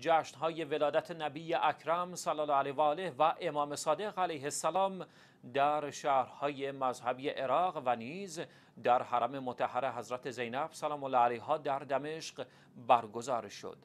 جشنهای ولادت نبی اکرم صلی الله علیه و آله و امام صادق علیه السلام در شهرهای مذهبی عراق و نیز در حرم متحر حضرت زینب سلام الله علیها در دمشق برگزار شد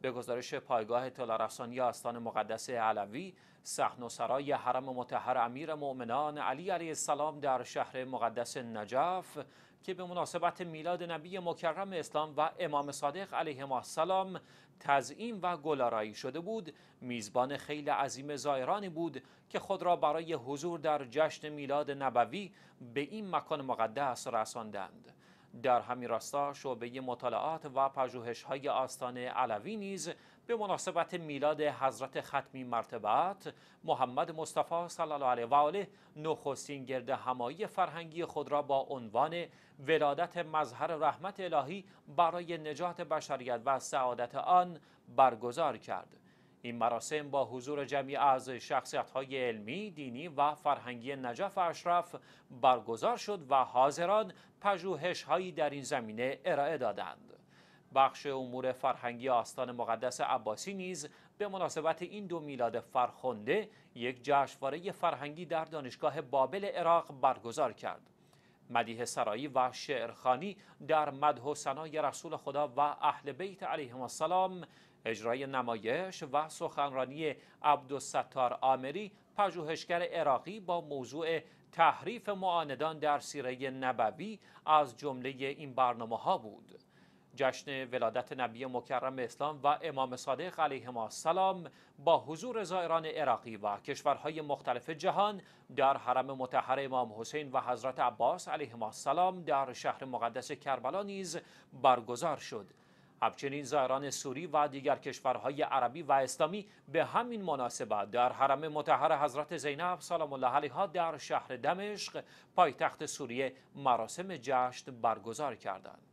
به گزارش پایگاه اطلاع یا آستان مقدس علوی صحن و سرای حرم متحر امیر مؤمنان علی علیه السلام در شهر مقدس نجف که به مناسبت میلاد نبی مکرم اسلام و امام صادق علیه السلام تزئین و گلارایی شده بود میزبان خیلی عظیم زائرانی بود که خود را برای حضور در جشن میلاد نبوی به این مکان مقدس رساندند در همین راستا شعبه مطالعات و پژوهش های آستان علوی نیز به مناسبت میلاد حضرت ختمی مرتبت محمد مصطفی صلی الله علیه و آله نخستین گرد همایی فرهنگی خود را با عنوان ولادت مظهر رحمت الهی برای نجات بشریت و سعادت آن برگزار کرد. این مراسم با حضور جمعی از شخصیت های علمی، دینی و فرهنگی نجف اشرف برگزار شد و حاضران پژوهش هایی در این زمینه ارائه دادند. بخش امور فرهنگی آستان مقدس عباسی نیز به مناسبت این دو میلاد فرخنده یک جشنواره فرهنگی در دانشگاه بابل عراق برگزار کرد. مدیه سرایی و شعرخانی در مدح و ثنای رسول خدا و اهل بیت علیهم السلام اجرای نمایش و سخنرانی عبدالستار آمری پژوهشگر عراقی با موضوع تحریف معاندان در سیره نبوی از جمله این برنامه ها بود جشن ولادت نبی مکرم اسلام و امام صادق ما السلام با حضور زائران عراقی و کشورهای مختلف جهان در حرم متحر امام حسین و حضرت عباس ما السلام در شهر مقدس کربلا نیز برگزار شد همچنین زائران سوری و دیگر کشورهای عربی و اسلامی به همین مناسبت در حرم متحر حضرت زینب سلام الله علیها در شهر دمشق پایتخت سوریه مراسم جشن برگزار کردند